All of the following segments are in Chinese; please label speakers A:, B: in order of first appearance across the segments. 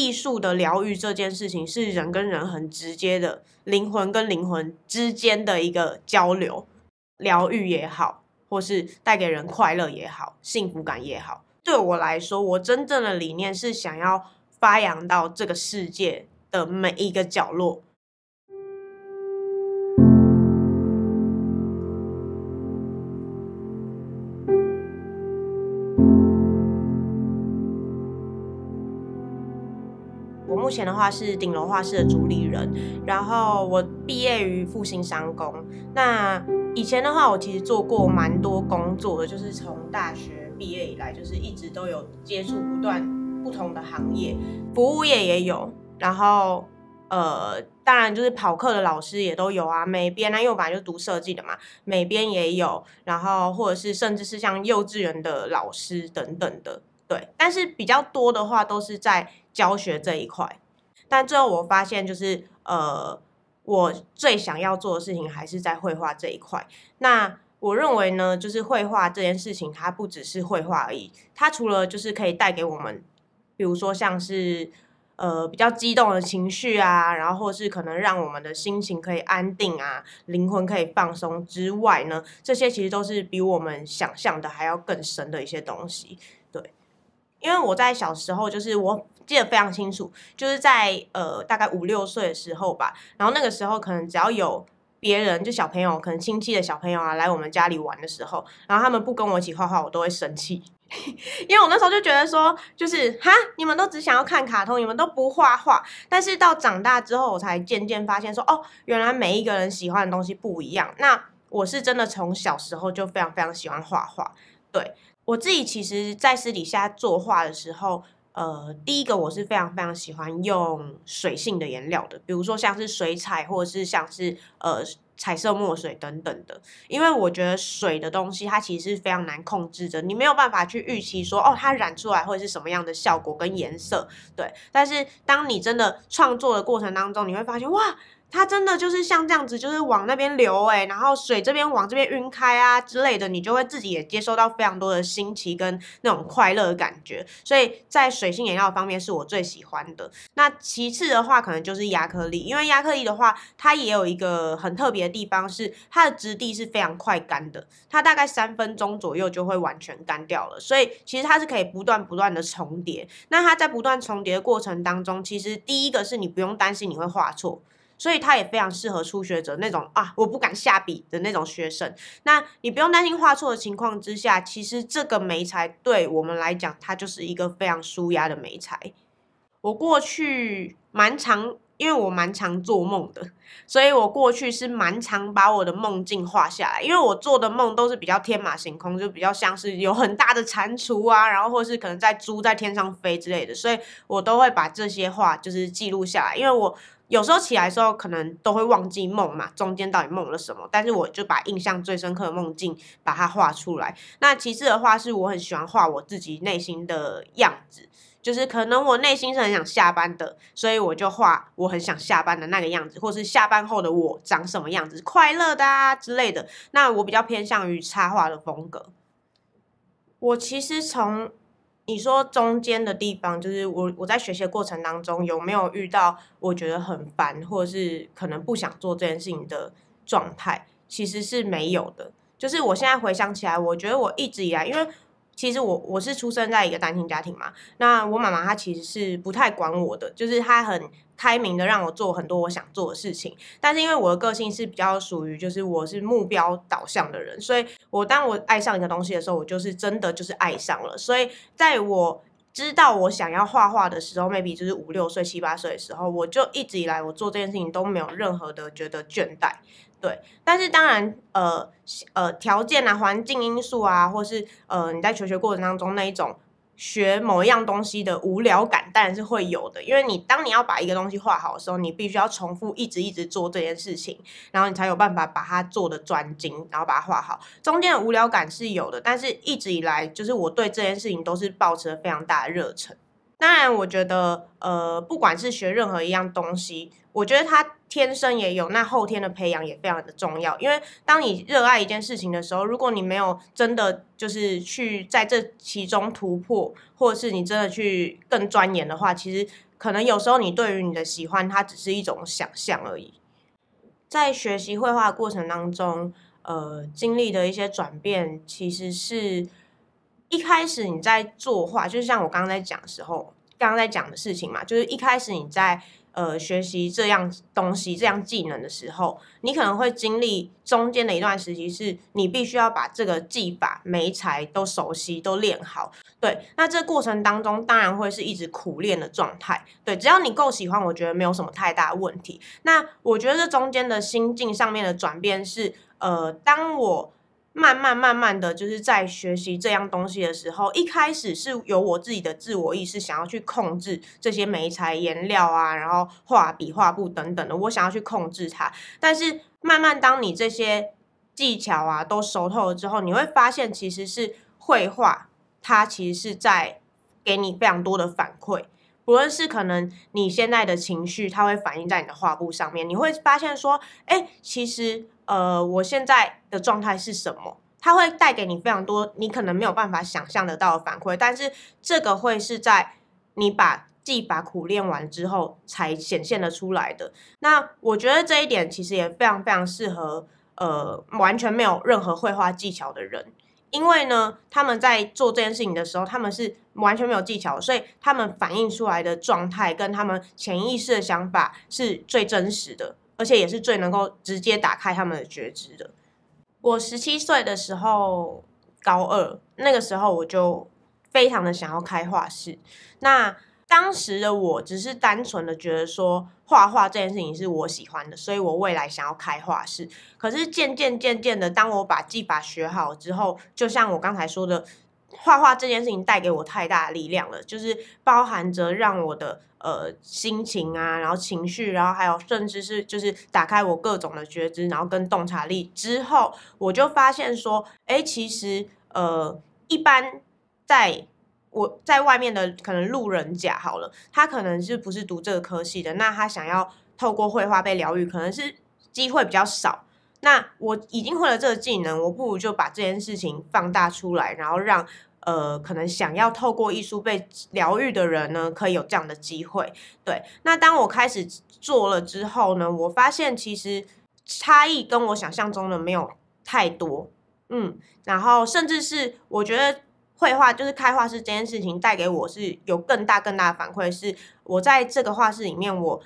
A: 艺术的疗愈这件事情，是人跟人很直接的灵魂跟灵魂之间的一个交流，疗愈也好，或是带给人快乐也好，幸福感也好。对我来说，我真正的理念是想要发扬到这个世界的每一个角落。目前的话是顶楼画室的主理人，然后我毕业于复兴商工。那以前的话，我其实做过蛮多工作的，就是从大学毕业以来，就是一直都有接触不断不同的行业，服务业也有，然后呃，当然就是跑课的老师也都有啊。美编啊，因为我本来就读设计的嘛，美编也有，然后或者是甚至是像幼稚园的老师等等的，对。但是比较多的话都是在。教学这一块，但最后我发现，就是呃，我最想要做的事情还是在绘画这一块。那我认为呢，就是绘画这件事情，它不只是绘画而已，它除了就是可以带给我们，比如说像是呃比较激动的情绪啊，然后或是可能让我们的心情可以安定啊，灵魂可以放松之外呢，这些其实都是比我们想象的还要更深的一些东西。对，因为我在小时候就是我。记得非常清楚，就是在呃大概五六岁的时候吧，然后那个时候可能只要有别人，就小朋友，可能亲戚的小朋友啊来我们家里玩的时候，然后他们不跟我一起画画，我都会生气，因为我那时候就觉得说，就是哈，你们都只想要看卡通，你们都不画画。但是到长大之后，我才渐渐发现说，哦，原来每一个人喜欢的东西不一样。那我是真的从小时候就非常非常喜欢画画，对我自己其实，在私底下作画的时候。呃，第一个我是非常非常喜欢用水性的颜料的，比如说像是水彩，或者是像是呃彩色墨水等等的，因为我觉得水的东西它其实是非常难控制的，你没有办法去预期说哦它染出来会是什么样的效果跟颜色，对。但是当你真的创作的过程当中，你会发现哇。它真的就是像这样子，就是往那边流哎，然后水这边往这边晕开啊之类的，你就会自己也接收到非常多的新奇跟那种快乐的感觉。所以在水性颜料方面是我最喜欢的。那其次的话，可能就是亚克力，因为亚克力的话，它也有一个很特别的地方，是它的质地是非常快干的，它大概三分钟左右就会完全干掉了。所以其实它是可以不断不断的重叠。那它在不断重叠的过程当中，其实第一个是你不用担心你会画错。所以它也非常适合初学者那种啊，我不敢下笔的那种学生。那你不用担心画错的情况之下，其实这个眉材对我们来讲，它就是一个非常舒压的眉材。我过去蛮长。因为我蛮常做梦的，所以我过去是蛮常把我的梦境画下来。因为我做的梦都是比较天马行空，就比较像是有很大的蟾蜍啊，然后或是可能在猪在天上飞之类的，所以我都会把这些画就是记录下来。因为我有时候起来时候可能都会忘记梦嘛，中间到底梦了什么，但是我就把印象最深刻的梦境把它画出来。那其次的话，是我很喜欢画我自己内心的样子。就是可能我内心是很想下班的，所以我就画我很想下班的那个样子，或是下班后的我长什么样子，快乐的啊之类的。那我比较偏向于插画的风格。我其实从你说中间的地方，就是我我在学习的过程当中有没有遇到我觉得很烦，或者是可能不想做这件事情的状态，其实是没有的。就是我现在回想起来，我觉得我一直以来，因为其实我我是出生在一个单亲家庭嘛，那我妈妈她其实是不太管我的，就是她很开明的让我做很多我想做的事情。但是因为我的个性是比较属于就是我是目标导向的人，所以我当我爱上一个东西的时候，我就是真的就是爱上了。所以在我知道我想要画画的时候，maybe 就是五六岁七八岁的时候，我就一直以来我做这件事情都没有任何的觉得倦怠。对，但是当然，呃，呃，条件啊、环境因素啊，或是呃，你在求学过程当中那一种学某一样东西的无聊感，当然是会有的。因为你当你要把一个东西画好的时候，你必须要重复一直一直做这件事情，然后你才有办法把它做的专精，然后把它画好。中间的无聊感是有的，但是一直以来就是我对这件事情都是保持了非常大的热忱。当然，我觉得，呃，不管是学任何一样东西，我觉得它天生也有，那后天的培养也非常的重要。因为当你热爱一件事情的时候，如果你没有真的就是去在这其中突破，或者是你真的去更钻研的话，其实可能有时候你对于你的喜欢，它只是一种想象而已。在学习绘画过程当中，呃，经历的一些转变，其实是。一开始你在作画，就像我刚刚在讲时候，刚刚在讲的事情嘛，就是一开始你在呃学习这样东西、这样技能的时候，你可能会经历中间的一段时期，是你必须要把这个技法、眉材都熟悉、都练好。对，那这过程当中当然会是一直苦练的状态。对，只要你够喜欢，我觉得没有什么太大问题。那我觉得中间的心境上面的转变是，呃，当我。慢慢慢慢的就是在学习这样东西的时候，一开始是有我自己的自我意识想要去控制这些眉材颜料啊，然后画笔画布等等的，我想要去控制它。但是慢慢当你这些技巧啊都熟透了之后，你会发现其实是绘画它其实是在给你非常多的反馈，不论是可能你现在的情绪，它会反映在你的画布上面，你会发现说，哎，其实。呃，我现在的状态是什么？它会带给你非常多你可能没有办法想象得到的反馈，但是这个会是在你把技法苦练完之后才显现的出来的。那我觉得这一点其实也非常非常适合呃，完全没有任何绘画技巧的人，因为呢，他们在做这件事情的时候，他们是完全没有技巧，所以他们反映出来的状态跟他们潜意识的想法是最真实的。而且也是最能够直接打开他们的觉知的。我十七岁的时候，高二那个时候，我就非常的想要开画室。那当时的我只是单纯的觉得说，画画这件事情是我喜欢的，所以我未来想要开画室。可是渐渐渐渐的，当我把技法学好之后，就像我刚才说的。画画这件事情带给我太大的力量了，就是包含着让我的呃心情啊，然后情绪，然后还有甚至是就是打开我各种的觉知，然后跟洞察力之后，我就发现说，哎，其实呃，一般在我在外面的可能路人甲好了，他可能是不是读这个科系的，那他想要透过绘画被疗愈，可能是机会比较少。那我已经会了这个技能，我不如就把这件事情放大出来，然后让呃可能想要透过艺术被疗愈的人呢，可以有这样的机会。对，那当我开始做了之后呢，我发现其实差异跟我想象中的没有太多，嗯，然后甚至是我觉得绘画就是开画室这件事情带给我是有更大更大的反馈，是我在这个画室里面我。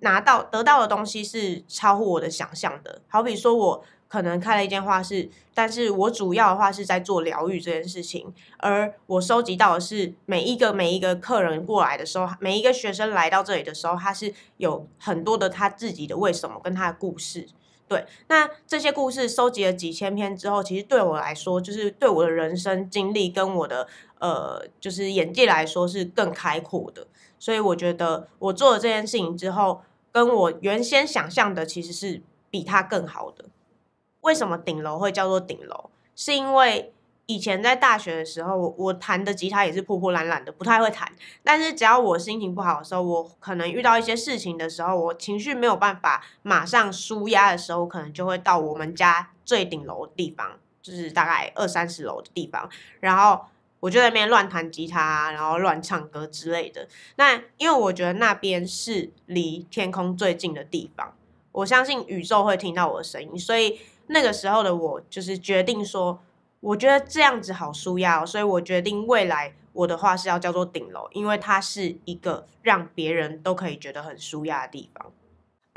A: 拿到得到的东西是超乎我的想象的。好比说，我可能开了一间画室，但是我主要的话是在做疗愈这件事情。而我收集到的是每一个每一个客人过来的时候，每一个学生来到这里的时候，他是有很多的他自己的为什么跟他的故事。对，那这些故事收集了几千篇之后，其实对我来说，就是对我的人生经历跟我的呃，就是眼界来说是更开阔的。所以我觉得我做了这件事情之后。跟我原先想象的其实是比它更好的。为什么顶楼会叫做顶楼？是因为以前在大学的时候，我弹的吉他也是破破烂烂的，不太会弹。但是只要我心情不好的时候，我可能遇到一些事情的时候，我情绪没有办法马上舒压的时候，可能就会到我们家最顶楼地方，就是大概二三十楼的地方，然后。我就在那边乱弹吉他，然后乱唱歌之类的。那因为我觉得那边是离天空最近的地方，我相信宇宙会听到我的声音。所以那个时候的我就是决定说，我觉得这样子好舒压，所以我决定未来我的画是要叫做顶楼，因为它是一个让别人都可以觉得很舒压的地方。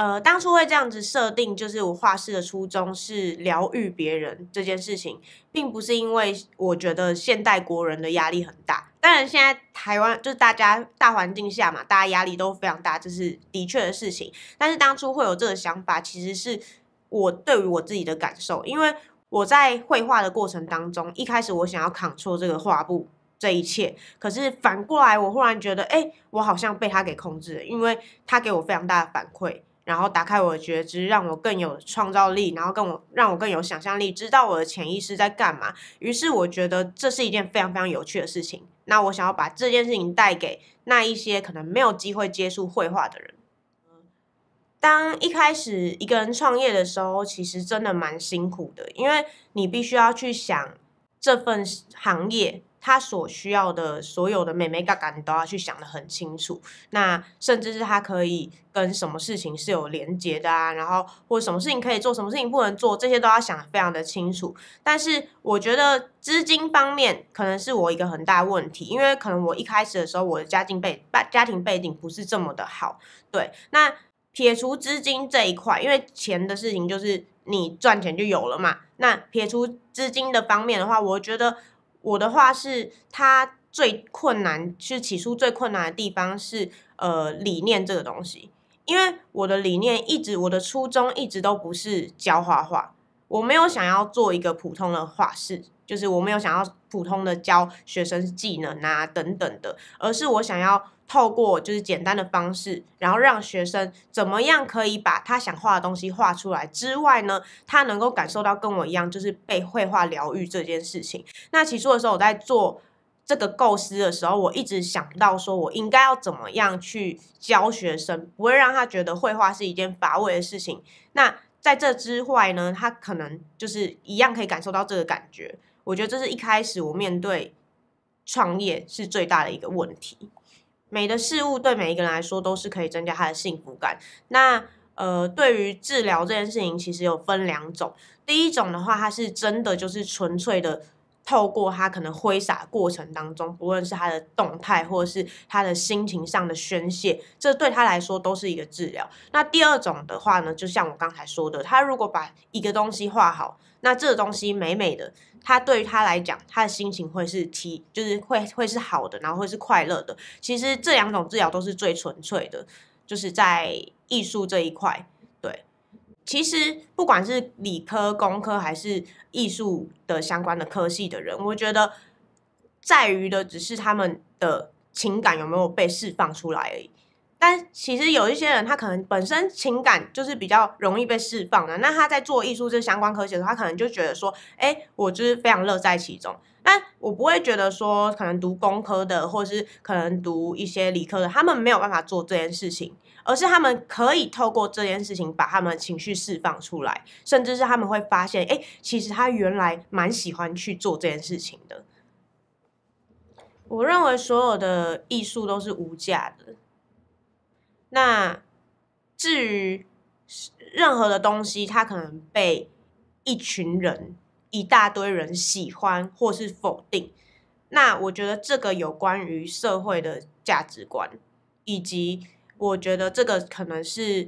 A: 呃，当初会这样子设定，就是我画室的初衷是疗愈别人这件事情，并不是因为我觉得现代国人的压力很大。当然，现在台湾就是大家大环境下嘛，大家压力都非常大，这是的确的事情。但是当初会有这个想法，其实是我对于我自己的感受，因为我在绘画的过程当中，一开始我想要扛错这个画布，这一切，可是反过来我忽然觉得，哎，我好像被他给控制了，因为他给我非常大的反馈。然后打开我的觉知，让我更有创造力，然后更我让我更有想象力，知道我的潜意识在干嘛。于是我觉得这是一件非常非常有趣的事情。那我想要把这件事情带给那一些可能没有机会接触绘画的人。当一开始一个人创业的时候，其实真的蛮辛苦的，因为你必须要去想这份行业。他所需要的所有的美眉嘎嘎，你都要去想的很清楚。那甚至是他可以跟什么事情是有连接的啊，然后或者什么事情可以做，什么事情不能做，这些都要想非常的清楚。但是我觉得资金方面可能是我一个很大问题，因为可能我一开始的时候我的家境背家庭背景不是这么的好。对，那撇除资金这一块，因为钱的事情就是你赚钱就有了嘛。那撇除资金的方面的话，我觉得。我的话是，他最困难，去起初最困难的地方是，呃，理念这个东西。因为我的理念一直，我的初衷一直都不是教画画，我没有想要做一个普通的画室，就是我没有想要普通的教学生技能啊等等的，而是我想要。透过就是简单的方式，然后让学生怎么样可以把他想画的东西画出来之外呢？他能够感受到跟我一样，就是被绘画疗愈这件事情。那起初的时候，我在做这个构思的时候，我一直想到说，我应该要怎么样去教学生，不会让他觉得绘画是一件乏味的事情。那在这之外呢，他可能就是一样可以感受到这个感觉。我觉得这是一开始我面对创业是最大的一个问题。美的事物对每一个人来说都是可以增加他的幸福感。那呃，对于治疗这件事情，其实有分两种。第一种的话，它是真的就是纯粹的透过他可能挥洒过程当中，不论是他的动态或者是他的心情上的宣泄，这对他来说都是一个治疗。那第二种的话呢，就像我刚才说的，他如果把一个东西画好。那这东西美美的，他对于他来讲，他的心情会是提，就是会会是好的，然后会是快乐的。其实这两种治疗都是最纯粹的，就是在艺术这一块。对，其实不管是理科、工科还是艺术的相关的科系的人，我觉得在于的只是他们的情感有没有被释放出来而已。但其实有一些人，他可能本身情感就是比较容易被释放的。那他在做艺术这相关科学的，他可能就觉得说，哎，我就是非常乐在其中。但我不会觉得说，可能读工科的，或是可能读一些理科的，他们没有办法做这件事情，而是他们可以透过这件事情把他们的情绪释放出来，甚至是他们会发现，哎，其实他原来蛮喜欢去做这件事情的。我认为所有的艺术都是无价的。那至于任何的东西，它可能被一群人、一大堆人喜欢或是否定。那我觉得这个有关于社会的价值观，以及我觉得这个可能是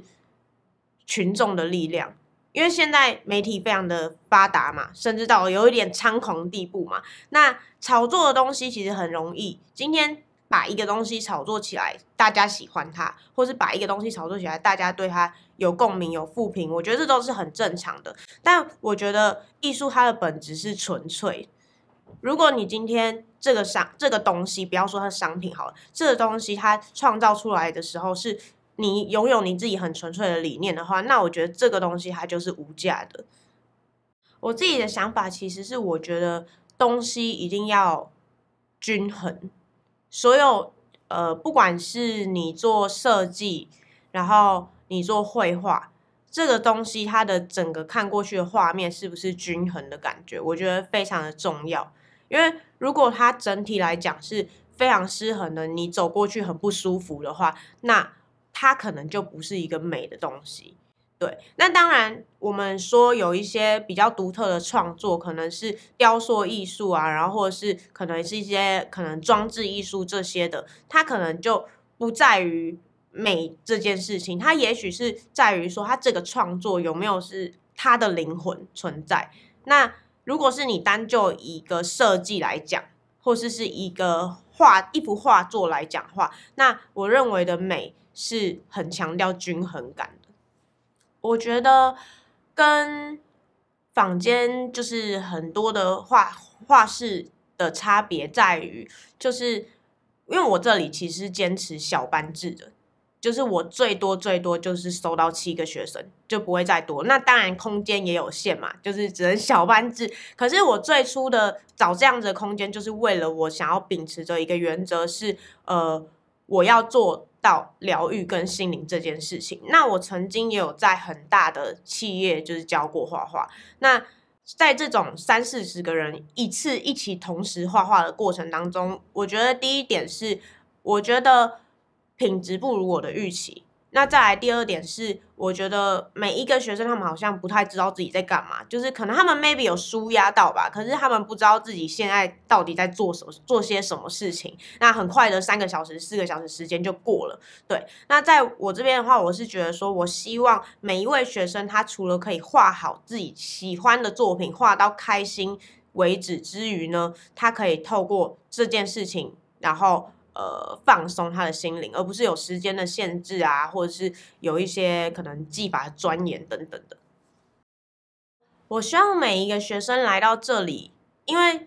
A: 群众的力量，因为现在媒体非常的发达嘛，甚至到有一点猖狂地步嘛。那炒作的东西其实很容易，今天。把一个东西炒作起来，大家喜欢它，或是把一个东西炒作起来，大家对它有共鸣、有负评，我觉得这都是很正常的。但我觉得艺术它的本质是纯粹。如果你今天这个商这个东西，不要说它商品好了，这个东西它创造出来的时候，是你拥有你自己很纯粹的理念的话，那我觉得这个东西它就是无价的。我自己的想法其实是，我觉得东西一定要均衡。所有呃，不管是你做设计，然后你做绘画，这个东西它的整个看过去的画面是不是均衡的感觉，我觉得非常的重要。因为如果它整体来讲是非常失衡的，你走过去很不舒服的话，那它可能就不是一个美的东西。对，那当然，我们说有一些比较独特的创作，可能是雕塑艺术啊，然后或者是可能是一些可能装置艺术这些的，它可能就不在于美这件事情，它也许是在于说它这个创作有没有是它的灵魂存在。那如果是你单就一个设计来讲，或是是一个画一幅画作来讲话，那我认为的美是很强调均衡感。我觉得跟坊间就是很多的画画室的差别在于，就是因为我这里其实坚持小班制的，就是我最多最多就是收到七个学生，就不会再多。那当然空间也有限嘛，就是只能小班制。可是我最初的找这样子的空间，就是为了我想要秉持着一个原则是，呃，我要做。到疗愈跟心灵这件事情，那我曾经也有在很大的企业就是教过画画。那在这种三四十个人一次一起同时画画的过程当中，我觉得第一点是，我觉得品质不如我的预期。那再来第二点是，我觉得每一个学生他们好像不太知道自己在干嘛，就是可能他们 maybe 有输压到吧，可是他们不知道自己现在到底在做什么，做些什么事情。那很快的三个小时、四个小时时间就过了。对，那在我这边的话，我是觉得说，我希望每一位学生他除了可以画好自己喜欢的作品，画到开心为止之余呢，他可以透过这件事情，然后。呃，放松他的心灵，而不是有时间的限制啊，或者是有一些可能技法钻研等等的。我希望每一个学生来到这里，因为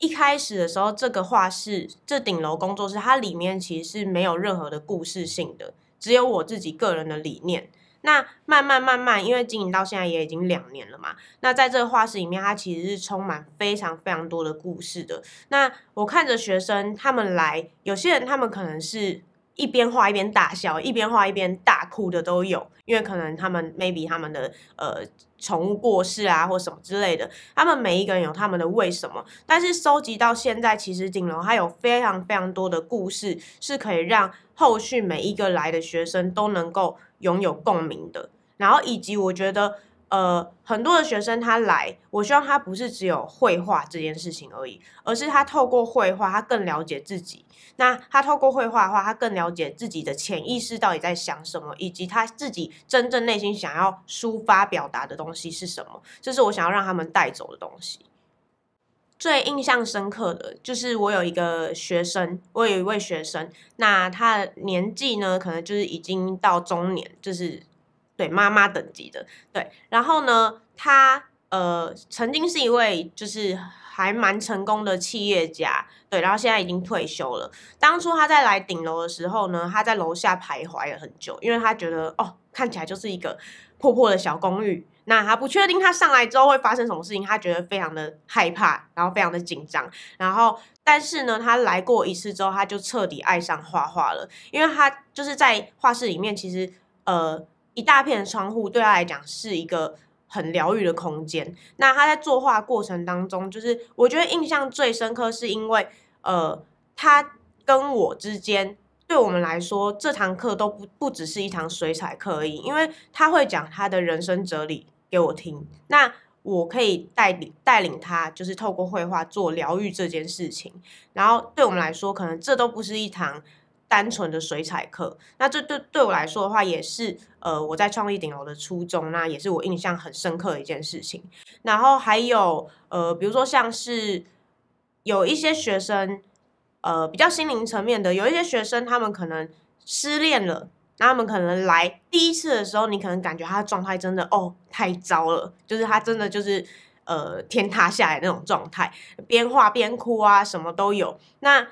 A: 一开始的时候，这个画室，这顶楼工作室，它里面其实是没有任何的故事性的，只有我自己个人的理念。那慢慢慢慢，因为经营到现在也已经两年了嘛。那在这个画室里面，它其实是充满非常非常多的故事的。那我看着学生他们来，有些人他们可能是。一边画一边大笑，一边画一边大哭的都有，因为可能他们 maybe 他们的呃宠物过世啊，或什么之类的，他们每一个人有他们的为什么。但是收集到现在，其实顶楼它有非常非常多的故事，是可以让后续每一个来的学生都能够拥有共鸣的。然后以及我觉得。呃，很多的学生他来，我希望他不是只有绘画这件事情而已，而是他透过绘画，他更了解自己。那他透过绘画的话，他更了解自己的潜意识到底在想什么，以及他自己真正内心想要抒发表达的东西是什么，这是我想要让他们带走的东西。最印象深刻的就是我有一个学生，我有一位学生，那他的年纪呢，可能就是已经到中年，就是。对妈妈等级的，对，然后呢，他呃曾经是一位就是还蛮成功的企业家，对，然后现在已经退休了。当初他在来顶楼的时候呢，他在楼下徘徊了很久，因为他觉得哦，看起来就是一个破破的小公寓，那他不确定他上来之后会发生什么事情，他觉得非常的害怕，然后非常的紧张，然后但是呢，他来过一次之后，他就彻底爱上画画了，因为他就是在画室里面，其实呃。一大片窗户对他来讲是一个很疗愈的空间。那他在作画过程当中，就是我觉得印象最深刻，是因为呃，他跟我之间，对我们来说，这堂课都不不只是一堂水彩课而已，因为他会讲他的人生哲理给我听。那我可以带领带领他，就是透过绘画做疗愈这件事情。然后对我们来说，可能这都不是一堂。单纯的水彩课，那这对对我来说的话，也是呃我在创立顶楼的初衷，那也是我印象很深刻的一件事情。然后还有呃，比如说像是有一些学生，呃，比较心灵层面的，有一些学生他们可能失恋了，那他们可能来第一次的时候，你可能感觉他的状态真的哦太糟了，就是他真的就是呃天塌下来那种状态，边画边哭啊，什么都有。那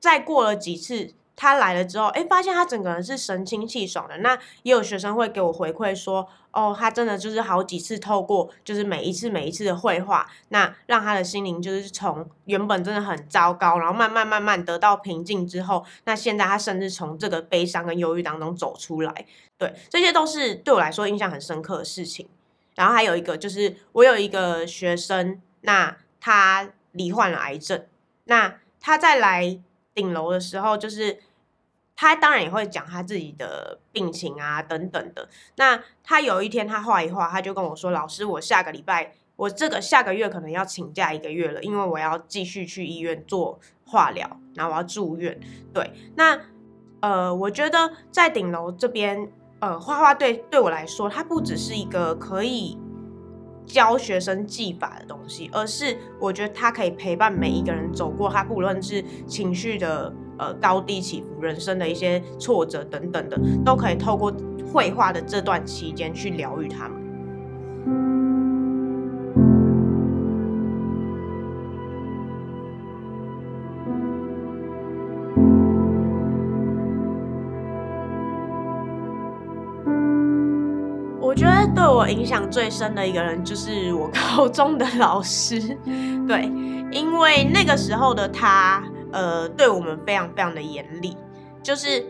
A: 再过了几次。他来了之后，哎，发现他整个人是神清气爽的。那也有学生会给我回馈说，哦，他真的就是好几次透过，就是每一次每一次的绘画，那让他的心灵就是从原本真的很糟糕，然后慢慢慢慢得到平静之后，那现在他甚至从这个悲伤跟忧郁当中走出来。对，这些都是对我来说印象很深刻的事情。然后还有一个就是，我有一个学生，那他罹患了癌症，那他在来顶楼的时候，就是。他当然也会讲他自己的病情啊，等等的。那他有一天他画一画，他就跟我说：“老师，我下个礼拜，我这个下个月可能要请假一个月了，因为我要继续去医院做化疗，然后我要住院。”对，那呃，我觉得在顶楼这边，呃，画画对对我来说，它不只是一个可以教学生技法的东西，而是我觉得它可以陪伴每一个人走过，它不论是情绪的。呃，高低起伏，人生的一些挫折等等的，都可以透过绘画的这段期间去疗愈他们。我觉得对我影响最深的一个人，就是我高中的老师，对，因为那个时候的他。呃，对我们非常非常的严厉，就是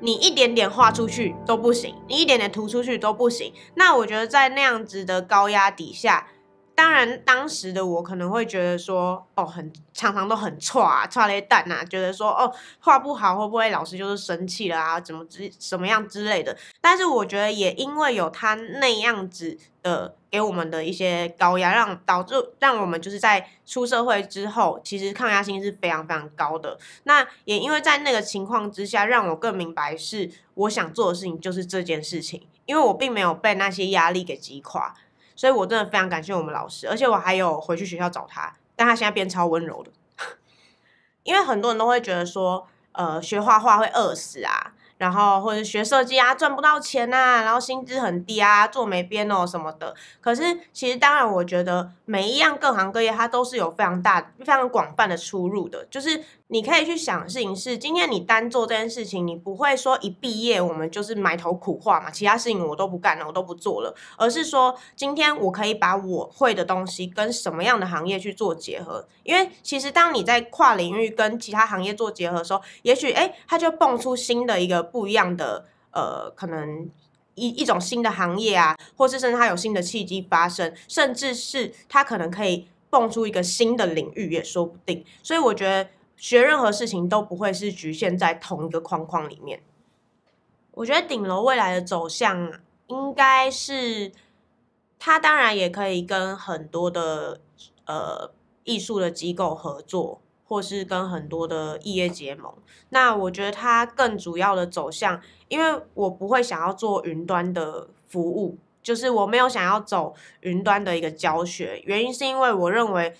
A: 你一点点画出去都不行，你一点点涂出去都不行。那我觉得在那样子的高压底下。当然，当时的我可能会觉得说，哦，很常常都很差，差了一档啊，觉得说，哦，画不好会不会老师就是生气了啊？怎么之什么样之类的。但是我觉得也因为有他那样子的给我们的一些高压，让导致让我们就是在出社会之后，其实抗压心是非常非常高的。那也因为在那个情况之下，让我更明白是我想做的事情就是这件事情，因为我并没有被那些压力给击垮。所以我真的非常感谢我们老师，而且我还有回去学校找他，但他现在变超温柔的。因为很多人都会觉得说，呃，学画画会饿死啊，然后或者学设计啊赚不到钱啊，然后薪资很低啊，做没边哦什么的。可是其实当然，我觉得每一样各行各业它都是有非常大、非常广泛的出入的，就是。你可以去想的事情是：今天你单做这件事情，你不会说一毕业我们就是埋头苦画嘛？其他事情我都不干了，我都不做了。而是说，今天我可以把我会的东西跟什么样的行业去做结合？因为其实当你在跨领域跟其他行业做结合的时候，也许诶，它就蹦出新的一个不一样的呃，可能一一种新的行业啊，或是甚至它有新的契机发生，甚至是它可能可以蹦出一个新的领域也说不定。所以我觉得。学任何事情都不会是局限在同一个框框里面。我觉得顶楼未来的走向应该是，它当然也可以跟很多的呃艺术的机构合作，或是跟很多的业结盟。那我觉得它更主要的走向，因为我不会想要做云端的服务，就是我没有想要走云端的一个教学，原因是因为我认为。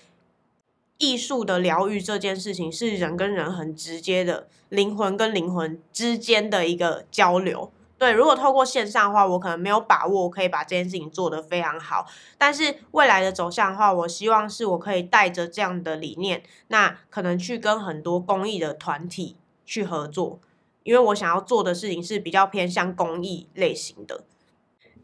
A: 艺术的疗愈这件事情是人跟人很直接的灵魂跟灵魂之间的一个交流。对，如果透过线上的话，我可能没有把握我可以把这件事情做得非常好。但是未来的走向的话，我希望是我可以带着这样的理念，那可能去跟很多公益的团体去合作，因为我想要做的事情是比较偏向公益类型的。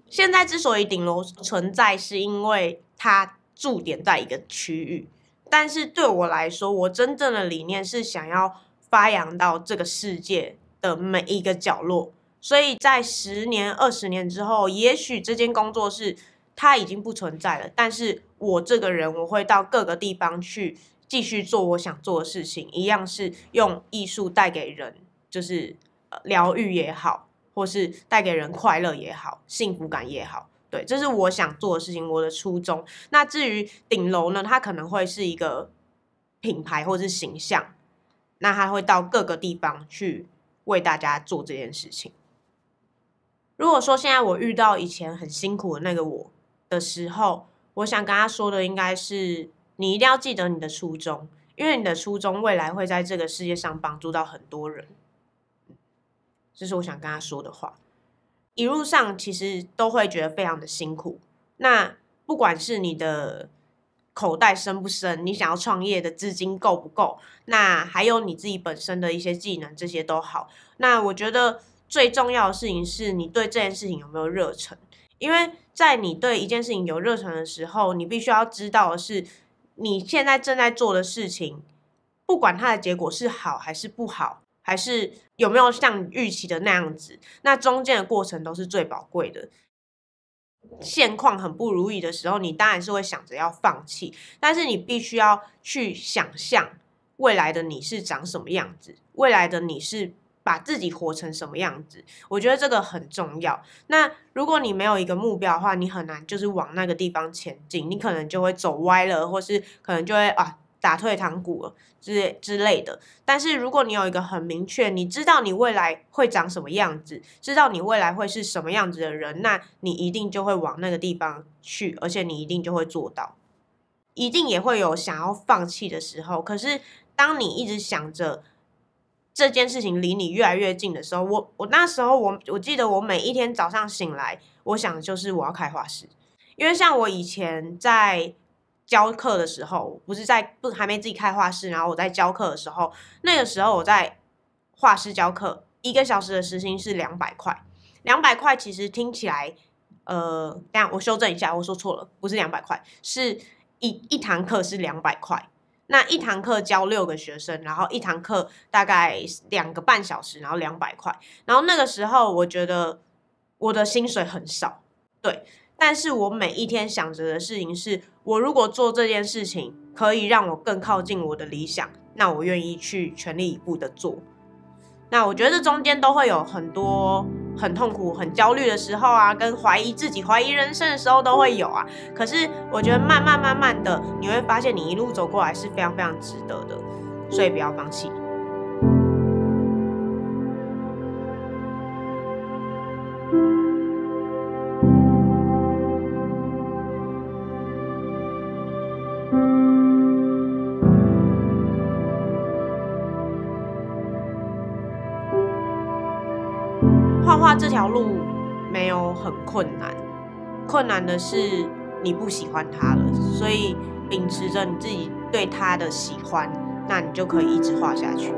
A: 现在之所以顶楼存在，是因为它驻点在一个区域。但是对我来说，我真正的理念是想要发扬到这个世界的每一个角落。所以在十年、二十年之后，也许这间工作室它已经不存在了，但是我这个人我会到各个地方去继续做我想做的事情，一样是用艺术带给人，就是疗愈也好，或是带给人快乐也好、幸福感也好。对，这是我想做的事情，我的初衷。那至于顶楼呢，它可能会是一个品牌或是形象，那它会到各个地方去为大家做这件事情。如果说现在我遇到以前很辛苦的那个我的时候，我想跟他说的应该是，你一定要记得你的初衷，因为你的初衷未来会在这个世界上帮助到很多人。这是我想跟他说的话。一路上其实都会觉得非常的辛苦。那不管是你的口袋深不深，你想要创业的资金够不够，那还有你自己本身的一些技能，这些都好。那我觉得最重要的事情是你对这件事情有没有热忱。因为在你对一件事情有热忱的时候，你必须要知道的是，你现在正在做的事情，不管它的结果是好还是不好。还是有没有像预期的那样子？那中间的过程都是最宝贵的。现况很不如意的时候，你当然是会想着要放弃，但是你必须要去想象未来的你是长什么样子，未来的你是把自己活成什么样子。我觉得这个很重要。那如果你没有一个目标的话，你很难就是往那个地方前进，你可能就会走歪了，或是可能就会啊。打退堂鼓了之之类的，但是如果你有一个很明确，你知道你未来会长什么样子，知道你未来会是什么样子的人，那你一定就会往那个地方去，而且你一定就会做到。一定也会有想要放弃的时候，可是当你一直想着这件事情离你越来越近的时候，我我那时候我我记得我每一天早上醒来，我想就是我要开画室，因为像我以前在。教课的时候，不是在不还没自己开画室，然后我在教课的时候，那个时候我在画室教课，一个小时的时薪是两百块。两百块其实听起来，呃，等下我修正一下，我说错了，不是两百块，是一一堂课是两百块。那一堂课教六个学生，然后一堂课大概两个半小时，然后两百块。然后那个时候我觉得我的薪水很少，对。但是我每一天想着的事情是，我如果做这件事情可以让我更靠近我的理想，那我愿意去全力以赴的做。那我觉得这中间都会有很多很痛苦、很焦虑的时候啊，跟怀疑自己、怀疑人生的时候都会有啊。可是我觉得慢慢慢慢的，你会发现你一路走过来是非常非常值得的，所以不要放弃。这条路没有很困难，困难的是你不喜欢他了，所以秉持着你自己对他的喜欢，那你就可以一直画下去。